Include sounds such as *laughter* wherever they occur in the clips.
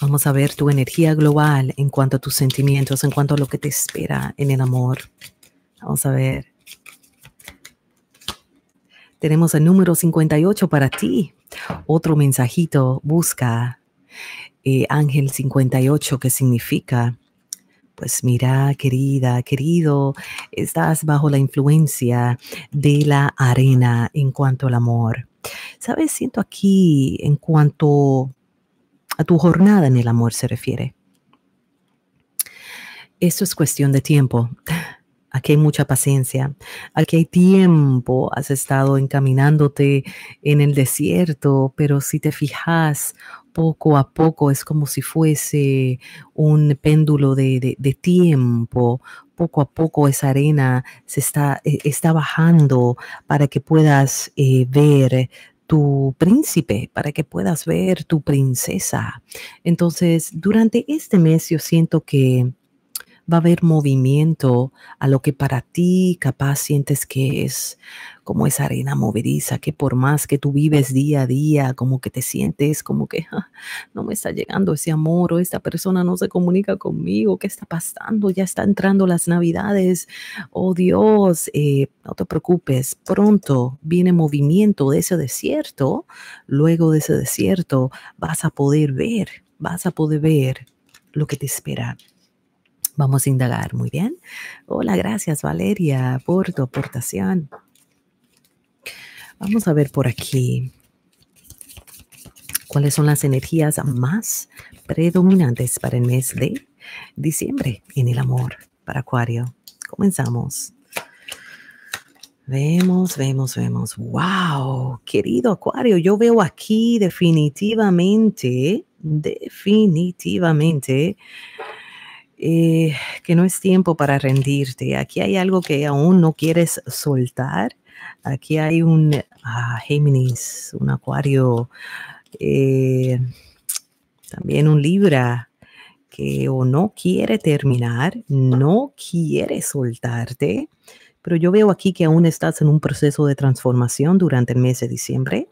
Vamos a ver tu energía global en cuanto a tus sentimientos, en cuanto a lo que te espera en el amor. Vamos a ver. Tenemos el número 58 para ti. Otro mensajito, busca eh, Ángel 58, ¿Qué significa, pues mira, querida, querido, estás bajo la influencia de la arena en cuanto al amor. ¿Sabes? Siento aquí en cuanto a tu jornada en el amor se refiere. Esto es cuestión de tiempo. Aquí hay mucha paciencia. Aquí hay tiempo. Has estado encaminándote en el desierto, pero si te fijas, poco a poco es como si fuese un péndulo de, tiempo. Poco a poco esa arena se está, e, bajando para que puedas eh, ver tu príncipe, para que puedas ver tu princesa. Entonces, durante este mes yo siento que va a haber movimiento a lo que para ti capaz sientes que es como esa arena movediza, que por más que tú vives día a día, como que te sientes como que ah, no me está llegando ese amor o esta persona no se comunica conmigo, ¿qué está pasando? Ya está entrando las navidades, oh Dios, eh, no te preocupes, pronto viene movimiento de ese desierto, luego de ese desierto vas a poder ver, vas a poder ver lo que te espera Vamos a indagar, muy bien. Hola, gracias Valeria por tu aportación. Vamos a ver por aquí cuáles son las energías más predominantes para el mes de diciembre en el amor para Acuario. Comenzamos. Vemos, vemos, vemos. ¡Wow! Querido Acuario, yo veo aquí definitivamente, definitivamente eh, que no es tiempo para rendirte. Aquí hay algo que aún no quieres soltar. Aquí hay un ah, Géminis, un Acuario, eh, también un Libra que o no quiere terminar, no quiere soltarte. Pero yo veo aquí que aún estás en un proceso de transformación durante el mes de diciembre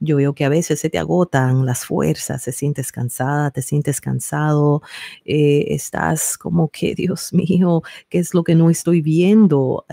yo veo que a veces se te agotan las fuerzas, te sientes cansada, te sientes cansado, eh, estás como que, Dios mío, ¿qué es lo que no estoy viendo?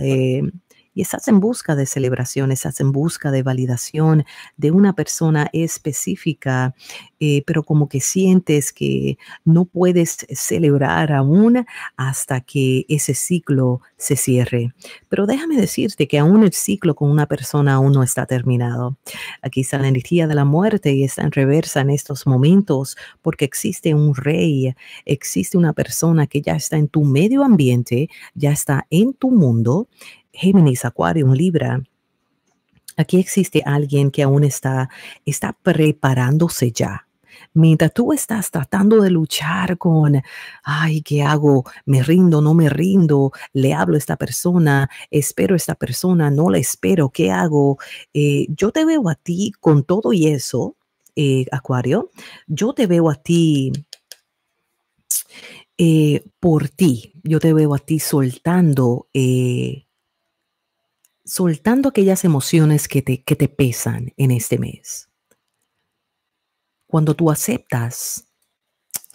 estás en busca de celebración, estás en busca de validación de una persona específica, eh, pero como que sientes que no puedes celebrar aún hasta que ese ciclo se cierre. Pero déjame decirte que aún el ciclo con una persona aún no está terminado. Aquí está la energía de la muerte y está en reversa en estos momentos porque existe un rey, existe una persona que ya está en tu medio ambiente, ya está en tu mundo, Géminis, Acuario, Libra, aquí existe alguien que aún está, está preparándose ya. Mientras tú estás tratando de luchar con, ay, ¿qué hago? ¿Me rindo? ¿No me rindo? ¿Le hablo a esta persona? ¿Espero a esta persona? ¿No la espero? ¿Qué hago? Eh, yo te veo a ti con todo y eso, eh, Acuario. Yo te veo a ti eh, por ti. Yo te veo a ti soltando soltando aquellas emociones que te, te pesan en este mes. Cuando tú aceptas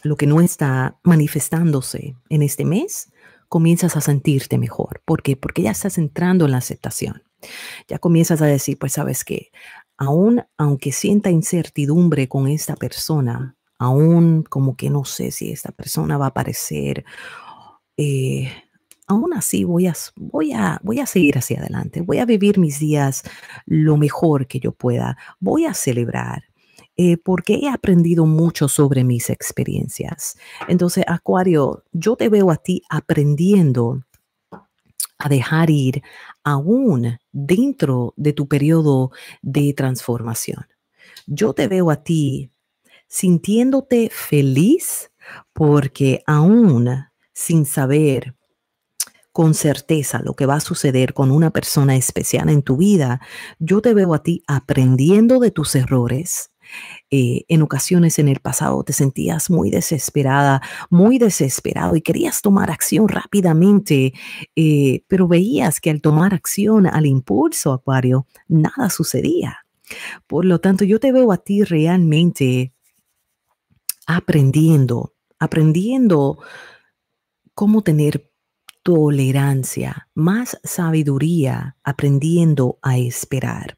lo que no está manifestándose en este mes, comienzas a sentirte mejor. ¿Por qué? Porque ya estás entrando en la aceptación. Ya comienzas a decir, pues sabes que aún aunque sienta incertidumbre con esta persona, aún como que no sé si esta persona va a aparecer, eh, aún así voy a, voy, a, voy a seguir hacia adelante, voy a vivir mis días lo mejor que yo pueda, voy a celebrar, eh, porque he aprendido mucho sobre mis experiencias. Entonces, Acuario, yo te veo a ti aprendiendo a dejar ir aún dentro de tu periodo de transformación. Yo te veo a ti sintiéndote feliz porque aún sin saber con certeza lo que va a suceder con una persona especial en tu vida, yo te veo a ti aprendiendo de tus errores. Eh, en ocasiones en el pasado te sentías muy desesperada, muy desesperado y querías tomar acción rápidamente, eh, pero veías que al tomar acción, al impulso, Acuario, nada sucedía. Por lo tanto, yo te veo a ti realmente aprendiendo, aprendiendo cómo tener tolerancia, más sabiduría, aprendiendo a esperar.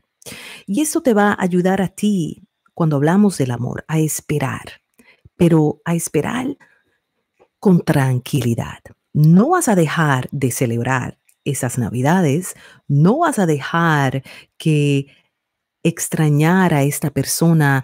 Y esto te va a ayudar a ti, cuando hablamos del amor, a esperar, pero a esperar con tranquilidad. No vas a dejar de celebrar esas navidades, no vas a dejar que extrañar a esta persona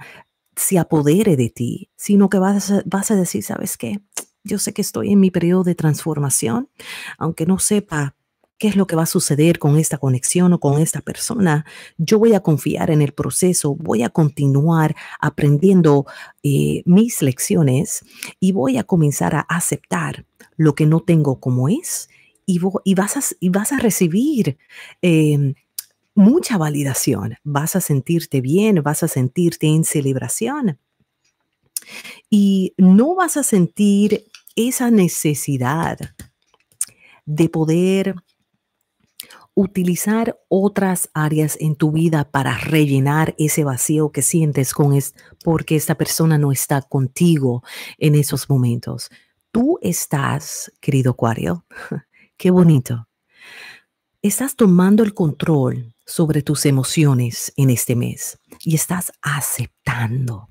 se apodere de ti, sino que vas vas a decir, ¿sabes qué? Yo sé que estoy en mi periodo de transformación, aunque no sepa qué es lo que va a suceder con esta conexión o con esta persona, yo voy a confiar en el proceso, voy a continuar aprendiendo eh, mis lecciones y voy a comenzar a aceptar lo que no tengo como es y, vas, a, recibir. Em, mucha validación, vas a sentirte bien, vas a sentirte en celebración y no vas a sentir esa necesidad de poder utilizar otras áreas en tu vida para rellenar ese vacío que sientes con es porque esta persona no está contigo en esos momentos. Tú estás, querido Acuario, *laughs* qué bonito. Estás tomando el control sobre tus emociones en este mes y estás aceptando.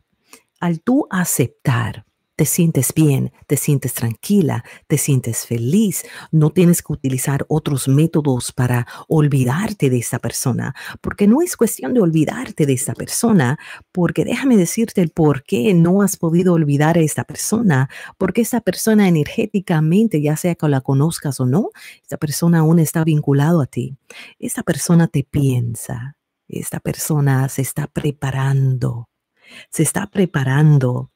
Al tú aceptar te sientes bien, te sientes tranquila, te sientes feliz, no tienes que utilizar otros métodos para olvidarte de esta persona, porque no es cuestión de olvidarte de esta persona, porque déjame decirte el por qué no has podido olvidar a esta persona, porque esta persona energéticamente, ya sea que la conozcas o no, esta persona aún está vinculado a ti, esta persona te piensa, esta persona se está preparando se está preparando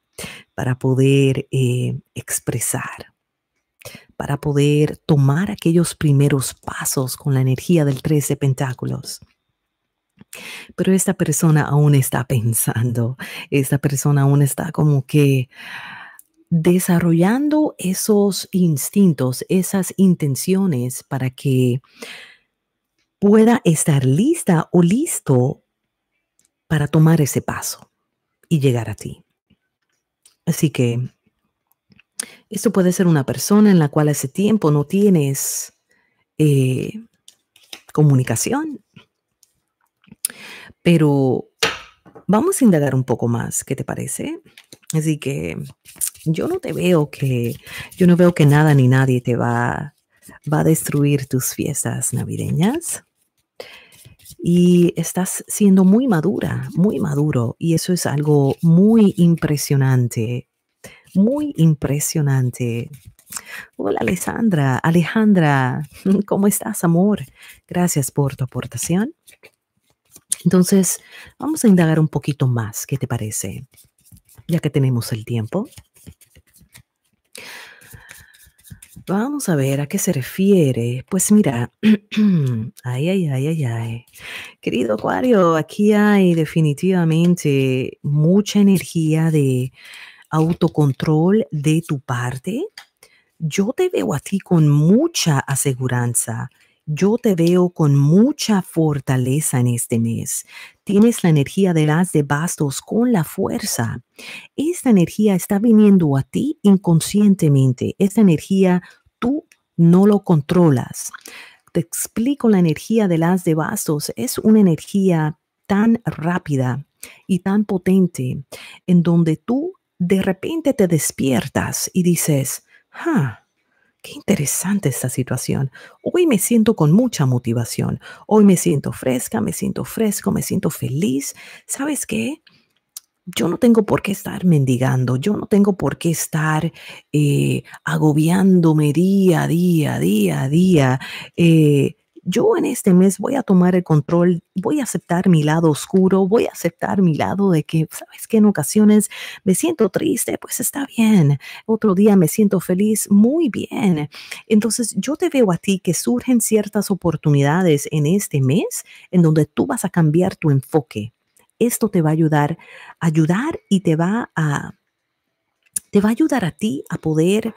para poder eh, expresar, para poder tomar aquellos primeros pasos con la energía del 13 pentáculos. Pero esta persona aún está pensando, esta persona aún está como que desarrollando esos instintos, esas intenciones para que pueda estar lista o listo para tomar ese paso y llegar a ti. Así que esto puede ser una persona en la cual hace tiempo no tienes eh, comunicación, pero vamos a indagar un poco más, ¿qué te parece? Así que yo no te veo que, yo no veo que nada ni nadie te va, va a destruir tus fiestas navideñas y estás siendo muy madura, muy maduro y eso es algo muy impresionante, muy impresionante. Hola Alessandra, Alejandra, *laughs* ¿cómo estás, amor? Gracias por tu aportación. Entonces, vamos a indagar un poquito más, ¿qué te parece? Ya que tenemos el tiempo. Vamos a ver a qué se refiere. Pues mira, *clears throat* ay, ay, ay, ay, ay. Querido Acuario, aquí hay definitivamente mucha energía de autocontrol de tu parte. Yo te veo a ti con mucha aseguranza yo te veo con mucha fortaleza en este mes. Tienes la energía de las de bastos con la fuerza. Esta energía está viniendo a ti inconscientemente. Esta energía tú no lo controlas. Te explico la energía de las de bastos. Es una energía tan rápida y tan potente en donde tú de repente te despiertas y dices, ah, Qué interesante esta situación. Hoy me siento con mucha motivación. Hoy me siento fresca, me siento fresco, me siento feliz. ¿Sabes qué? Yo no tengo por qué estar mendigando, yo no tengo por qué estar eh, agobiándome día a día, día a día, eh, yo en este mes voy a tomar el control, voy a aceptar mi lado oscuro, voy a aceptar mi lado de que, sabes que en ocasiones me siento triste, pues está bien, otro día me siento feliz, muy bien. Entonces yo te veo a ti que surgen ciertas oportunidades en este mes en donde tú vas a cambiar tu enfoque. Esto te va a ayudar, ayudar y te va a, te va a ayudar a ti a poder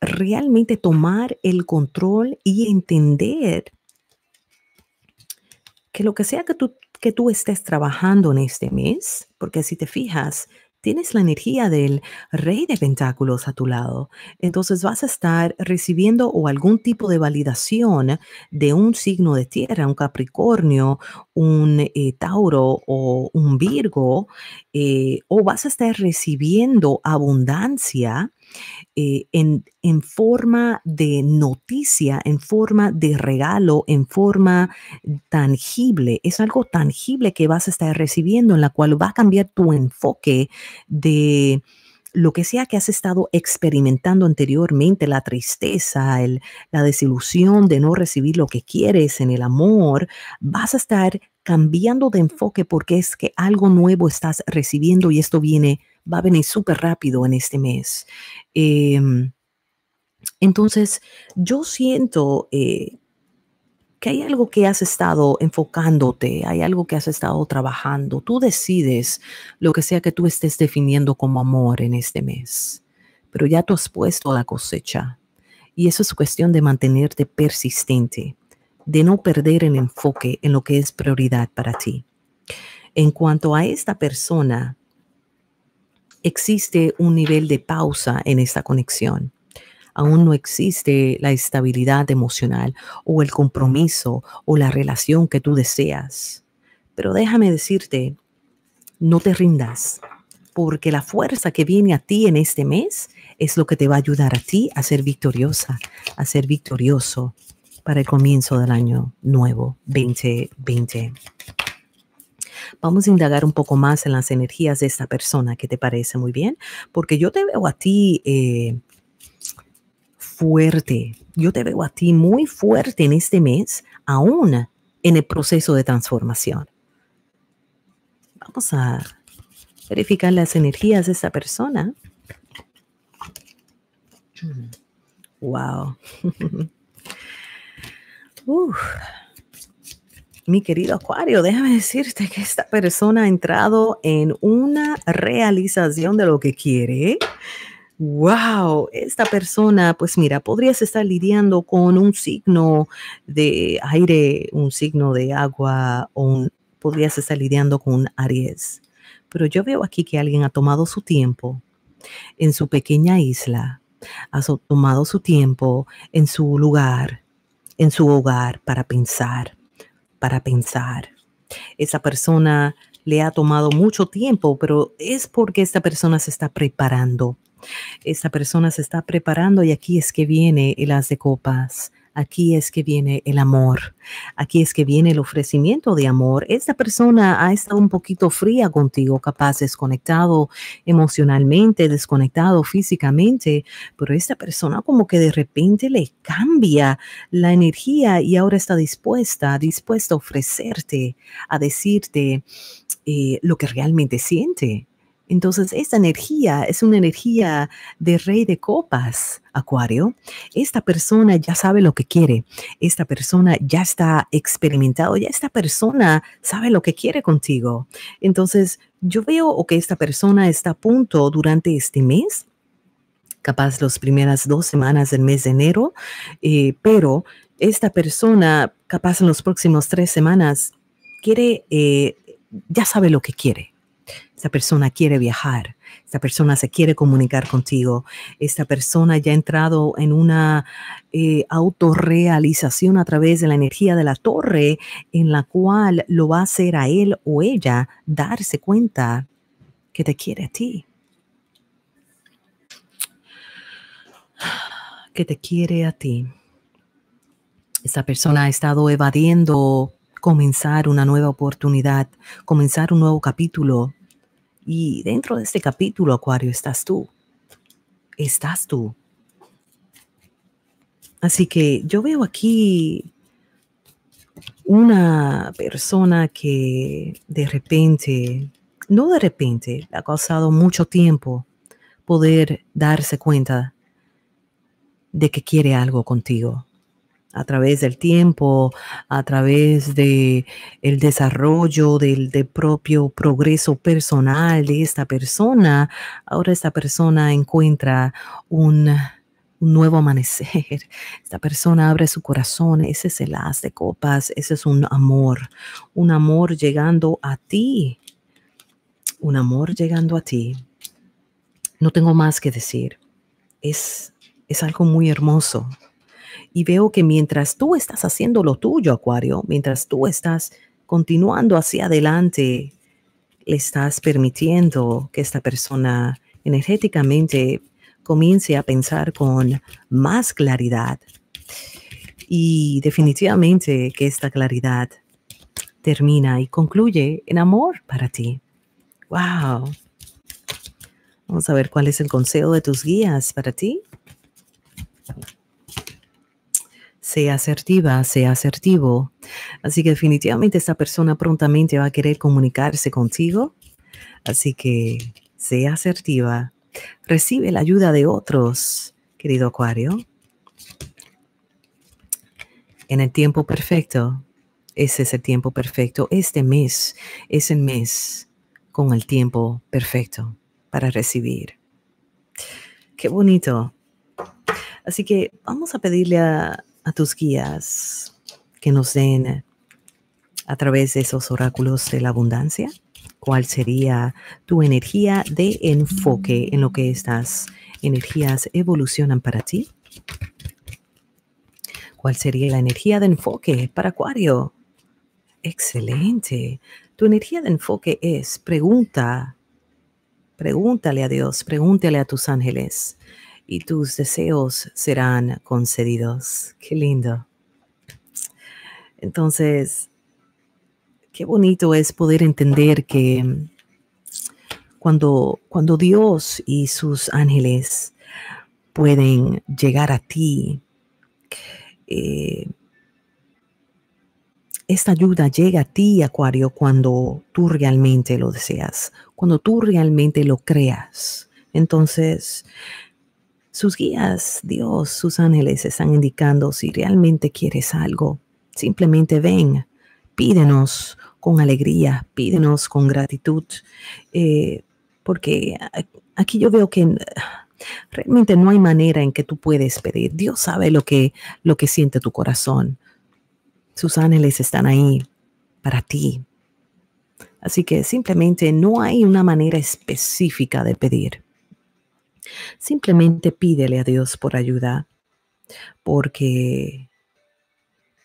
realmente tomar el control y entender que lo que sea que tú, que tú estés trabajando en este mes, porque si te fijas, tienes la energía del rey de pentáculos a tu lado, entonces vas a estar recibiendo o algún tipo de validación de un signo de tierra, un Capricornio, un eh, Tauro o un Virgo, eh, o vas a estar recibiendo abundancia eh, en, forma de noticia, en forma de regalo, en forma tangible. Es algo tangible que vas a estar recibiendo, en la cual va a cambiar tu enfoque de lo que sea que has estado experimentando anteriormente, la tristeza, la desilusión de no recibir lo que quieres en el amor, vas a estar cambiando de enfoque porque es que algo nuevo estás recibiendo y esto viene va a venir súper rápido en este mes. Em, entonces, yo siento eh, que hay algo que has estado enfocándote, hay algo que has estado trabajando. Tú decides lo que sea que tú estés definiendo como amor en este mes, pero ya tú has puesto la cosecha. Y eso es cuestión de mantenerte persistente, de no perder el enfoque en lo que es prioridad para ti. En cuanto a esta persona, existe un nivel de pausa en esta conexión. Aún no existe la estabilidad emocional o el compromiso o la relación que tú deseas. Pero déjame decirte, no te rindas, porque la fuerza que viene a ti en este mes es lo que te va a ayudar a ti a ser victoriosa, a ser victorioso para el comienzo del año nuevo 2020. Vamos a indagar un poco más en las energías de esta persona, que te parece muy bien? Porque yo te veo a ti eh, fuerte, yo te veo a ti muy fuerte en este mes, aún en el proceso de transformación. Vamos a verificar las energías de esta persona. Wow. *laughs* Uf mi querido Acuario, déjame decirte que esta persona ha entrado en una realización de lo que quiere. Wow, esta persona, pues mira, podrías estar lidiando con un signo de aire, un signo de agua, o podrías estar lidiando con un Aries. Pero yo veo aquí que alguien ha tomado su tiempo en su pequeña isla, ha tomado su tiempo en su lugar, en su hogar para pensar para pensar. Esa persona le ha tomado mucho tiempo, pero es porque esta persona se está preparando. Esta persona se está preparando y aquí es que viene el as de copas. Aquí es que viene el amor, aquí es que viene el ofrecimiento de amor. Esta persona ha estado un poquito fría contigo, capaz desconectado emocionalmente, desconectado físicamente, pero esta persona como que de repente le cambia la energía y ahora está dispuesta, dispuesta a ofrecerte, a decirte eh, lo que realmente siente entonces, esta energía es una energía de rey de copas, Acuario. Esta persona ya sabe lo que quiere. Esta persona ya está experimentado. Ya esta persona sabe lo que quiere contigo. Entonces, yo veo que esta persona está a punto durante este mes capaz las primeras dos semanas del mes de enero, eh, pero esta persona capaz en los próximos tres semanas quiere, eh, ya sabe lo que quiere, esta persona quiere viajar, esta persona se quiere comunicar contigo, esta persona ya ha entrado en una eh, autorrealización a través de la energía de la torre en la cual lo va a hacer a él o ella darse cuenta que te quiere a ti. Que te quiere a ti. Esta persona ha estado evadiendo comenzar una nueva oportunidad, comenzar un nuevo capítulo y dentro de este capítulo, Acuario, estás tú. Estás tú. Así que yo veo aquí una persona que de repente, no de repente, ha causado mucho tiempo poder darse cuenta de que quiere algo contigo a través del tiempo, a través de el desarrollo del, propio progreso personal de esta persona, ahora esta persona encuentra un, nuevo amanecer. *laughs* Esta persona abre su corazón, ese es el haz de copas, ese es un amor, un amor llegando a ti, un amor llegando a ti. No tengo más que decir. Es, es algo muy hermoso y veo que mientras tú estás haciendo lo tuyo, Acuario, mientras tú estás continuando hacia adelante, le estás permitiendo que esta persona energéticamente comience a pensar con más claridad y definitivamente que esta claridad termina y concluye en amor para ti. ¡Wow! Vamos a ver cuál es el consejo de tus guías para ti sea asertiva, sea asertivo. Así que definitivamente esta persona prontamente va a querer comunicarse contigo. Así que sea asertiva. Recibe la ayuda de otros, querido Acuario. En el tiempo perfecto. Ese es el tiempo perfecto. Este mes es el mes con el tiempo perfecto para recibir. Qué bonito. Así que vamos a pedirle a, a tus guías que nos den a través de esos oráculos de la abundancia cuál sería tu energía de enfoque en lo que estas energías evolucionan para ti. ¿Cuál sería la energía de enfoque para Acuario? Excelente. Tu energía de enfoque es pregunta. Pregúntale a Dios, pregúntale a tus ángeles y tus deseos serán concedidos. Qué lindo. Entonces, qué bonito es poder entender que mm, cuando, cuando Dios y sus ángeles pueden llegar a ti, eh, esta ayuda llega a ti, Acuario, cuando tú realmente lo deseas, cuando tú realmente lo creas. Entonces, sus guías, Dios, sus ángeles están indicando si realmente quieres algo. Simplemente ven, pídenos con alegría, pídenos con gratitud, eh, porque aquí yo veo que realmente no hay manera en que tú puedes pedir. Dios sabe lo que, lo que siente tu corazón. Sus ángeles están ahí para ti. Así que simplemente no hay una manera específica de pedir. Simplemente pídele a Dios por ayuda, porque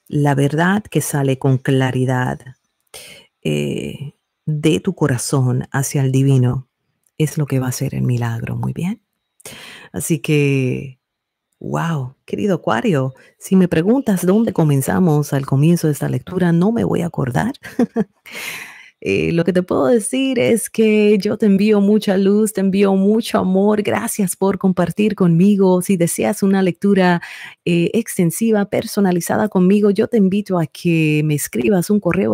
la verdad que sale con claridad eh, de tu corazón hacia el divino es lo que va a ser el milagro, muy bien. Así que, wow, querido Acuario, si me preguntas dónde comenzamos al comienzo de esta lectura, no me voy a acordar. *laughs* Eh, lo que te puedo decir es que yo te envío mucha luz, te envío mucho amor. Gracias por compartir conmigo. Si deseas una lectura eh, extensiva, personalizada conmigo, yo te invito a que me escribas un correo